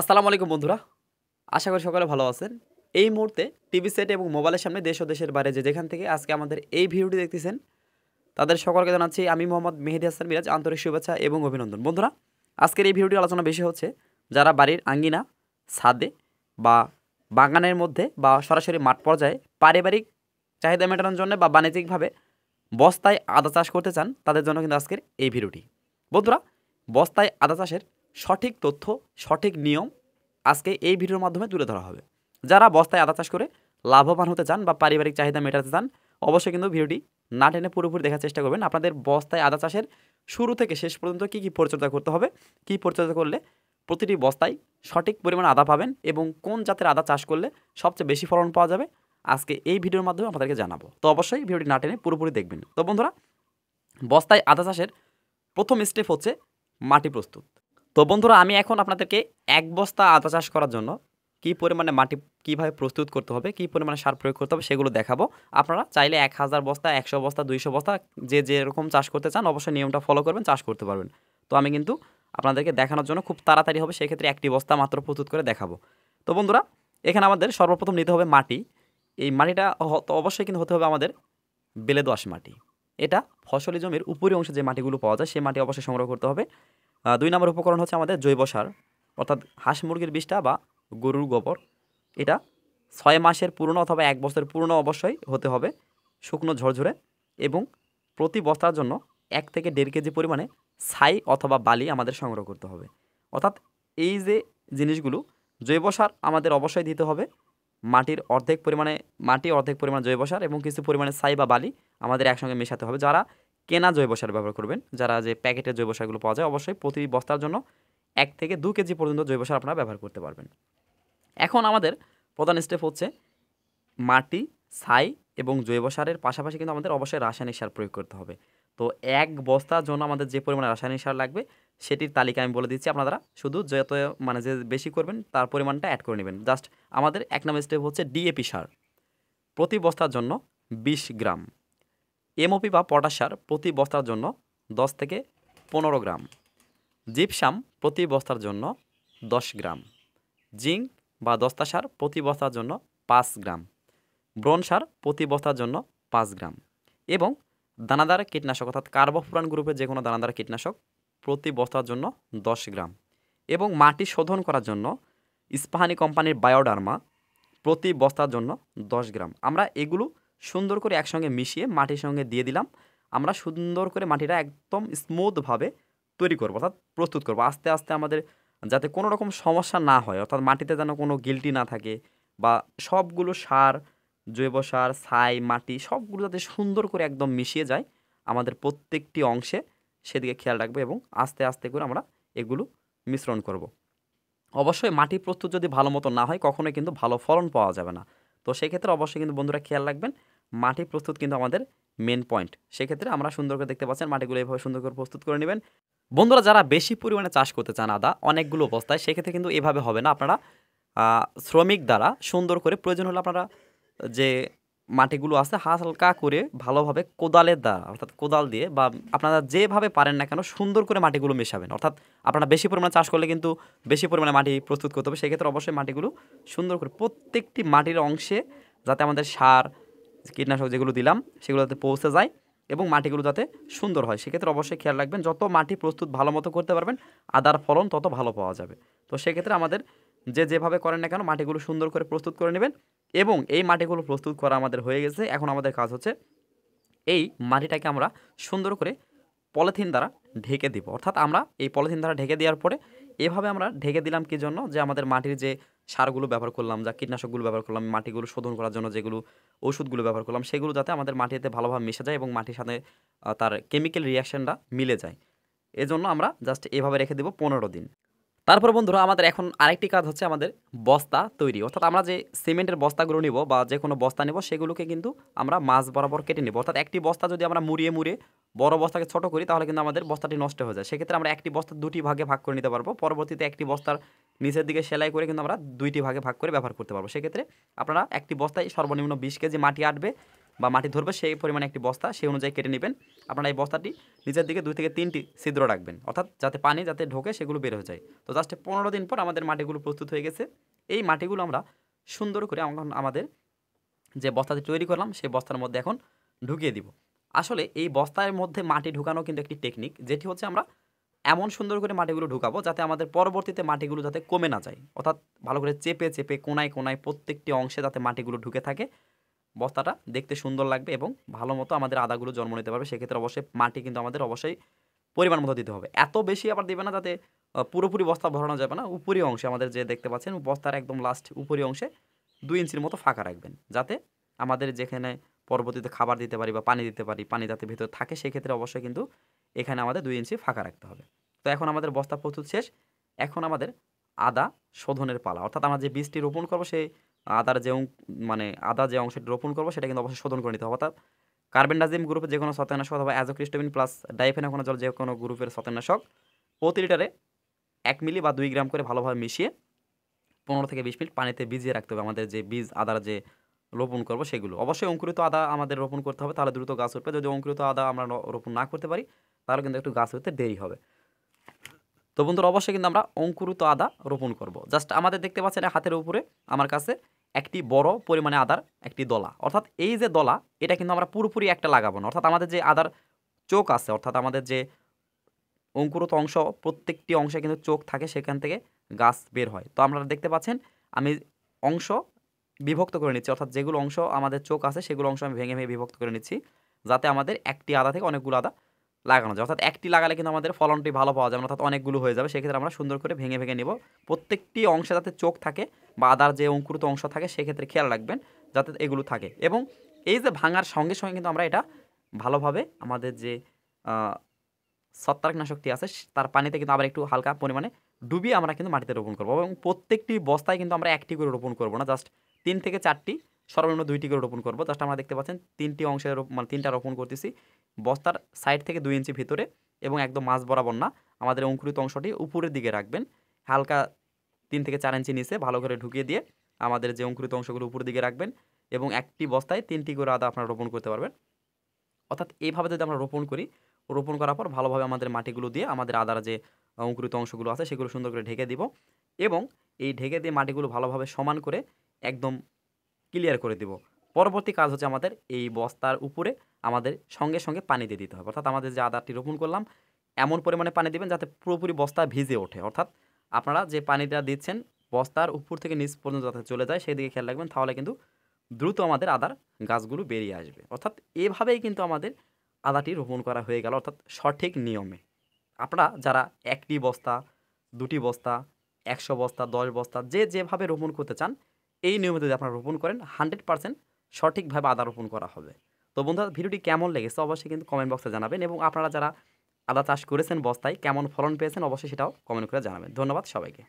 আসসালামু আলাইকুম বন্ধুরা আশা করি সকলে ভালো আছেন এই মুহূর্তে টিভি সেট এবং মোবাইলের সামনে দেশ ও দেশের বাইরে যে যেখান থেকে আজকে আমাদের এই ভিডিওটি দেখতেছেন তাদের সকলকে জানাচ্ছি আমি মোহাম্মদ মেহেদি হাসান মিরাজ আন্তরিক শুভেচ্ছা এবং অভিনন্দন বন্ধুরা আজকের এই ভিডিওটি আলোচনা বেশি হচ্ছে যারা বাড়ির আঙ্গিনা ছাদে বা বাগানের মধ্যে বা সরাসরি মাঠ পর্যায়ে পারিবারিক চাহিদা মেটানোর জন্য বা বাণিজ্যিকভাবে বস্তায় আদা চাষ করতে চান তাদের জন্য কিন্তু আজকের এই ভিডিওটি বন্ধুরা বস্তায় আদা চাষের সঠিক তথ্য সঠিক নিয়ম আজকে এই ভিডিওর মাধ্যমে তুলে ধরা হবে যারা বস্তায় আদা চাষ করে লাভবান হতে চান বা পারিবারিক চাহিদা মেটাতে চান অবশ্যই কিন্তু ভিডিওটি না টেনে পুরোপুরি দেখার চেষ্টা করবেন আপনাদের বস্তায় আদা চাষের শুরু থেকে শেষ পর্যন্ত কি কি পরিচর্যা করতে হবে কি পরিচর্যা করলে প্রতিটি বস্তায় সঠিক পরিমাণ আদা পাবেন এবং কোন জাতের আদা চাষ করলে সবচেয়ে বেশি ফলন পাওয়া যাবে আজকে এই ভিডিওর মাধ্যমে আপনাদেরকে জানাবো তো অবশ্যই ভিডিওটি না টেনে পুরোপুরি দেখবেন তো বন্ধুরা বস্তায় আদা চাষের প্রথম স্টেপ হচ্ছে মাটি প্রস্তুত তো বন্ধুরা আমি এখন আপনাদেরকে এক বস্তা আদা চাষ করার জন্য কি পরিমাণে মাটি কীভাবে প্রস্তুত করতে হবে কি পরিমাণে সার প্রয়োগ করতে হবে সেগুলো দেখাবো আপনারা চাইলে এক হাজার বস্তা একশো বস্তা দুইশো বস্তা যে যেরকম চাষ করতে চান অবশ্যই নিয়মটা ফলো করবেন চাষ করতে পারবেন তো আমি কিন্তু আপনাদেরকে দেখানোর জন্য খুব তাড়াতাড়ি হবে সেক্ষেত্রে একটি বস্তা মাত্র প্রস্তুত করে দেখাবো তো বন্ধুরা এখানে আমাদের সর্বপ্রথম নিতে হবে মাটি এই মাটিটা অবশ্যই কিন্তু হতে হবে আমাদের বেলে দোয়াশ মাটি এটা ফসলি জমির উপরি অংশে যে মাটিগুলো পাওয়া যায় সেই মাটি অবশ্যই সংগ্রহ করতে হবে দুই নম্বর উপকরণ হচ্ছে আমাদের জৈব সার অর্থাৎ হাঁস মুরগির বিষটা বা গরুর গোবর এটা ছয় মাসের পুরনো অথবা এক বছরের পুরনো অবশ্যই হতে হবে শুকনো ঝরঝরে এবং প্রতি বস্তার জন্য এক থেকে দেড় কেজি পরিমাণে ছাই অথবা বালি আমাদের সংগ্রহ করতে হবে অর্থাৎ এই যে জিনিসগুলো জৈব সার আমাদের অবশ্যই দিতে হবে মাটির অর্ধেক পরিমাণে মাটি অর্ধেক পরিমাণে জৈব সার এবং কিছু পরিমাণে ছাই বা বালি আমাদের একসঙ্গে মেশাতে হবে যারা কেনা জৈব সার ব্যবহার করবেন যারা যে প্যাকেটের জৈব সারগুলো পাওয়া যায় অবশ্যই প্রতি বস্তার জন্য এক থেকে দু কেজি পর্যন্ত জৈব সার আপনারা ব্যবহার করতে পারবেন এখন আমাদের প্রধান স্টেপ হচ্ছে মাটি ছাই এবং জৈব সারের পাশাপাশি কিন্তু আমাদের অবশ্যই রাসায়নিক সার প্রয়োগ করতে হবে তো এক বস্তার জন্য আমাদের যে পরিমাণে রাসায়নিক সার লাগবে সেটির তালিকা আমি বলে দিচ্ছি আপনারা শুধু যত মানে যে বেশি করবেন তার পরিমাণটা অ্যাড করে নেবেন জাস্ট আমাদের এক নম্বর স্টেপ হচ্ছে ডিএপি সার প্রতি বস্তার জন্য বিশ গ্রাম এমওপি বা পটাশ সার প্রতি বস্তার জন্য দশ থেকে পনেরো গ্রাম জিপসাম প্রতি বস্তার জন্য দশ গ্রাম জিঙ্ক বা দস্তা সার প্রতি বস্তার জন্য পাঁচ গ্রাম ব্রন সার প্রতি বস্তার জন্য পাঁচ গ্রাম এবং দানাদার কীটনাশক অর্থাৎ কার্বোফুরান গ্রুপের যে কোনো দানাদার কীটনাশক প্রতি বস্তার জন্য দশ গ্রাম এবং মাটি শোধন করার জন্য ইস্পাহানি কোম্পানির বায়োডার্মা প্রতি বস্তার জন্য দশ গ্রাম আমরা এগুলো সুন্দর করে একসঙ্গে মিশিয়ে মাটির সঙ্গে দিয়ে দিলাম আমরা সুন্দর করে মাটিটা একদম স্মুথভাবে তৈরি করব অর্থাৎ প্রস্তুত করব আস্তে আস্তে আমাদের যাতে কোনো রকম সমস্যা না হয় অর্থাৎ মাটিতে যেন কোনো গিলটি না থাকে বা সবগুলো সার জৈব সার ছাই মাটি সবগুলো যাতে সুন্দর করে একদম মিশিয়ে যায় আমাদের প্রত্যেকটি অংশে সেদিকে খেয়াল রাখবো এবং আস্তে আস্তে করে আমরা এগুলো মিশ্রণ করব। অবশ্যই মাটি প্রস্তুত যদি ভালো মতো না হয় কখনোই কিন্তু ভালো ফলন পাওয়া যাবে না তো সেক্ষেত্রে অবশ্যই কিন্তু বন্ধুরা খেয়াল রাখবেন মাটি প্রস্তুত কিন্তু আমাদের মেন পয়েন্ট সেক্ষেত্রে আমরা সুন্দর করে দেখতে পাচ্ছেন মাটিগুলো এইভাবে সুন্দর করে প্রস্তুত করে নেবেন বন্ধুরা যারা বেশি পরিমাণে চাষ করতে চান আদা অনেকগুলো অবস্থায় সেক্ষেত্রে কিন্তু এভাবে হবে না আপনারা শ্রমিক দ্বারা সুন্দর করে প্রয়োজন হলে আপনারা যে মাটিগুলো আছে হালকা করে ভালোভাবে কোদালের দ্বারা অর্থাৎ কোদাল দিয়ে বা আপনারা যেভাবে পারেন না কেন সুন্দর করে মাটিগুলো মেশাবেন অর্থাৎ আপনারা বেশি পরিমাণে চাষ করলে কিন্তু বেশি পরিমাণে মাটি প্রস্তুত করতে হবে সেক্ষেত্রে অবশ্যই মাটিগুলো সুন্দর করে প্রত্যেকটি মাটির অংশে যাতে আমাদের সার কীটনাশক যেগুলো দিলাম সেগুলোতে পৌঁছে যায় এবং মাটিগুলো যাতে সুন্দর হয় সেক্ষেত্রে অবশ্যই খেয়াল রাখবেন যত মাটি প্রস্তুত ভালো মতো করতে পারবেন আদার ফলন তত ভালো পাওয়া যাবে তো সেক্ষেত্রে আমাদের যে যেভাবে করেন না কেন মাটিগুলো সুন্দর করে প্রস্তুত করে নেবেন এবং এই মাটিগুলো প্রস্তুত করা আমাদের হয়ে গেছে এখন আমাদের কাজ হচ্ছে এই মাটিটাকে আমরা সুন্দর করে পলিথিন দ্বারা ঢেকে দিব অর্থাৎ আমরা এই পলিথিন দ্বারা ঢেকে দেওয়ার পরে এভাবে আমরা ঢেকে দিলাম কি জন্য যে আমাদের মাটির যে সারগুলো ব্যবহার করলাম যা কীটনাশকগুলো ব্যবহার করলাম মাটিগুলো শোধন করার জন্য যেগুলো ওষুধগুলো ব্যবহার করলাম সেগুলো যাতে আমাদের মাটিতে ভালোভাবে মিশে যায় এবং মাটির সাথে তার কেমিক্যাল রিয়াকশানটা মিলে যায় এজন্য আমরা জাস্ট এভাবে রেখে দেবো পনেরো দিন তারপর বন্ধুরা আমাদের এখন আরেকটি কাজ হচ্ছে আমাদের বস্তা তৈরি অর্থাৎ আমরা যে সিমেন্টের বস্তাগুলো নিব বা যে কোনো বস্তা নেব সেগুলোকে কিন্তু আমরা মাছ বরাবর কেটে নেব অর্থাৎ একটি বস্তা যদি আমরা মুড়িয়ে মুড়িয়ে বড় বস্তাকে ছোট করি তাহলে কিন্তু আমাদের বস্তাটি নষ্ট হয়ে যায় সেক্ষেত্রে আমরা একটি বস্তা দুটি ভাগে ভাগ করে নিতে পারবো পরবর্তীতে একটি বস্তার নিচের দিকে সেলাই করে কিন্তু আমরা দুইটি ভাগে ভাগ করে ব্যবহার করতে পারবো সেক্ষেত্রে আপনারা একটি বস্তায় সর্বনিম্ন বিশ কেজি মাটি আটবে বা মাটি ধরবে সেই পরিমাণে একটি বস্তা সেই অনুযায়ী কেটে নেবেন আপনারা এই বস্তাটি নিচের দিকে দুই থেকে তিনটি ছিদ্র রাখবেন অর্থাৎ যাতে পানি যাতে ঢোকে সেগুলো বের হয়ে যায় তো জাস্ট পনেরো দিন পর আমাদের মাটিগুলো প্রস্তুত হয়ে গেছে এই মাটিগুলো আমরা সুন্দর করে আমাদের যে বস্তাটি তৈরি করলাম সেই বস্তার মধ্যে এখন ঢুকিয়ে দিব আসলে এই বস্তার মধ্যে মাটি ঢুকানো কিন্তু একটি টেকনিক যেটি হচ্ছে আমরা এমন সুন্দর করে মাটিগুলো ঢুকাবো যাতে আমাদের পরবর্তীতে মাটিগুলো যাতে কমে না যায় অর্থাৎ ভালো করে চেপে চেপে কোনায় কোনায় প্রত্যেকটি অংশে যাতে মাটিগুলো ঢুকে থাকে বস্তাটা দেখতে সুন্দর লাগবে এবং ভালো মতো আমাদের আদাগুলো জন্ম নিতে পারবে সেক্ষেত্রে অবশ্যই মাটি কিন্তু আমাদের অবশ্যই পরিমাণ মতো দিতে হবে এত বেশি আবার দেবে না যাতে পুরোপুরি বস্তা ভরানো যাবে না উপরি অংশে আমাদের যে দেখতে পাচ্ছেন বস্তার একদম লাস্ট উপরি অংশে দুই ইঞ্চির মতো ফাঁকা রাখবেন যাতে আমাদের যেখানে পরবর্তীতে খাবার দিতে পারি বা পানি দিতে পারি পানি যাতে ভিতরে থাকে সেক্ষেত্রে অবশ্যই কিন্তু এখানে আমাদের দুই ইঞ্চি ফাঁকা রাখতে হবে তো এখন আমাদের বস্তা প্রস্তুত শেষ এখন আমাদের আদা শোধনের পালা অর্থাৎ আমরা যে বীজটি রোপণ করবো সেই আদার যে মানে আদা যে অংশটি রোপণ করবো সেটা কিন্তু অবশ্যই শোধন করে নিতে হবে অর্থাৎ ডাইজিম গ্রুপের যে কোনো ছত্রাকনাশক অথবা অ্যাজোক্রিস্টোমিন প্লাস ডাইফেনা কোনো জল যে কোনো গ্রুপের ছত্রাকনাশক প্রতি লিটারে এক মিলি বা দুই গ্রাম করে ভালোভাবে মিশিয়ে পনেরো থেকে বিশ মিনিট পানিতে ভিজিয়ে রাখতে হবে আমাদের যে বীজ আদার যে রোপণ করব সেগুলো অবশ্যই অঙ্কুরিত আদা আমাদের রোপণ করতে হবে তাহলে দ্রুত গাছ উঠবে যদি অঙ্কুরিত আদা আমরা রোপণ না করতে পারি তাহলে কিন্তু একটু গাছ হতে দেরি হবে তো বন্ধুরা অবশ্যই কিন্তু আমরা অঙ্কুরিত আদা রোপণ করব। জাস্ট আমাদের দেখতে পাচ্ছেন হাতের উপরে আমার কাছে একটি বড় পরিমাণে আদার একটি দলা অর্থাৎ এই যে দলা এটা কিন্তু আমরা পুরোপুরি একটা লাগাবো না অর্থাৎ আমাদের যে আদার চোখ আছে অর্থাৎ আমাদের যে অঙ্কুরত অংশ প্রত্যেকটি অংশে কিন্তু চোখ থাকে সেখান থেকে গাছ বের হয় তো আমরা দেখতে পাচ্ছেন আমি অংশ বিভক্ত করে নিচ্ছি অর্থাৎ যেগুলো অংশ আমাদের চোখ আছে সেগুলো অংশ আমি ভেঙে ভেঙে বিভক্ত করে নিচ্ছি যাতে আমাদের একটি আদা থেকে অনেকগুলো আদা লাগানো যায় অর্থাৎ একটি লাগালে কিন্তু আমাদের ফলনটি ভালো পাওয়া যাবে অর্থাৎ অনেকগুলো হয়ে যাবে সেক্ষেত্রে আমরা সুন্দর করে ভেঙে ভেঙে নিব প্রত্যেকটি অংশে যাতে চোখ থাকে বা আদার যে অঙ্কুরিত অংশ থাকে সেক্ষেত্রে খেয়াল রাখবেন যাতে এগুলো থাকে এবং এই যে ভাঙার সঙ্গে সঙ্গে কিন্তু আমরা এটা ভালোভাবে আমাদের যে ছত্রাকনাশকটি আছে তার পানিতে কিন্তু আবার একটু হালকা পরিমাণে ডুবিয়ে আমরা কিন্তু মাটিতে রোপণ করবো এবং প্রত্যেকটি বস্তায় কিন্তু আমরা একটি করে রোপণ করবো না জাস্ট তিন থেকে চারটি সর্বনিম্ন দুইটি করে রোপণ করবো জাস্ট আমরা দেখতে পাচ্ছেন তিনটি অংশে মানে তিনটা রোপণ করতেছি বস্তার সাইড থেকে দুই ইঞ্চি ভিতরে এবং একদম মাছ বরাবর না আমাদের অঙ্কুরিত অংশটি উপরের দিকে রাখবেন হালকা তিন থেকে চার ইঞ্চি নিচে ভালো করে ঢুকিয়ে দিয়ে আমাদের যে অঙ্কুরিত অংশগুলো উপরের দিকে রাখবেন এবং একটি বস্তায় তিনটি করে আদা আপনারা রোপণ করতে পারবেন অর্থাৎ এইভাবে যদি আমরা রোপণ করি রোপণ করার পর ভালোভাবে আমাদের মাটিগুলো দিয়ে আমাদের আদার যে অঙ্কুরিত অংশগুলো আছে সেগুলো সুন্দর করে ঢেকে দিব এবং এই ঢেকে দিয়ে মাটিগুলো ভালোভাবে সমান করে একদম ক্লিয়ার করে দিব পরবর্তী কাজ হচ্ছে আমাদের এই বস্তার উপরে আমাদের সঙ্গে সঙ্গে পানি দিয়ে দিতে হবে অর্থাৎ আমাদের যে আদাটি রোপণ করলাম এমন পরিমাণে পানি দিবেন যাতে পুরোপুরি বস্তা ভিজে ওঠে অর্থাৎ আপনারা যে পানিটা দিচ্ছেন বস্তার উপর থেকে নিচ পর্যন্ত যাতে চলে যায় সেই দিকে খেয়াল রাখবেন তাহলে কিন্তু দ্রুত আমাদের আদার গাছগুলো বেরিয়ে আসবে অর্থাৎ এভাবেই কিন্তু আমাদের আদাটি রোপণ করা হয়ে গেল অর্থাৎ সঠিক নিয়মে আপনারা যারা একটি বস্তা দুটি বস্তা একশো বস্তা দশ বস্তা যে যেভাবে রোপণ করতে চান এই নিয়মে যদি আপনারা রোপণ করেন হান্ড্রেড পারসেন্ট সঠিকভাবে আদা রোপণ করা হবে তো বন্ধুরা ভিডিওটি কেমন লেগেছে অবশ্যই কিন্তু কমেন্ট বক্সে জানাবেন এবং আপনারা যারা আদা চাষ করেছেন বস্তায় কেমন ফলন পেয়েছেন অবশ্যই সেটাও কমেন্ট করে জানাবেন ধন্যবাদ সবাইকে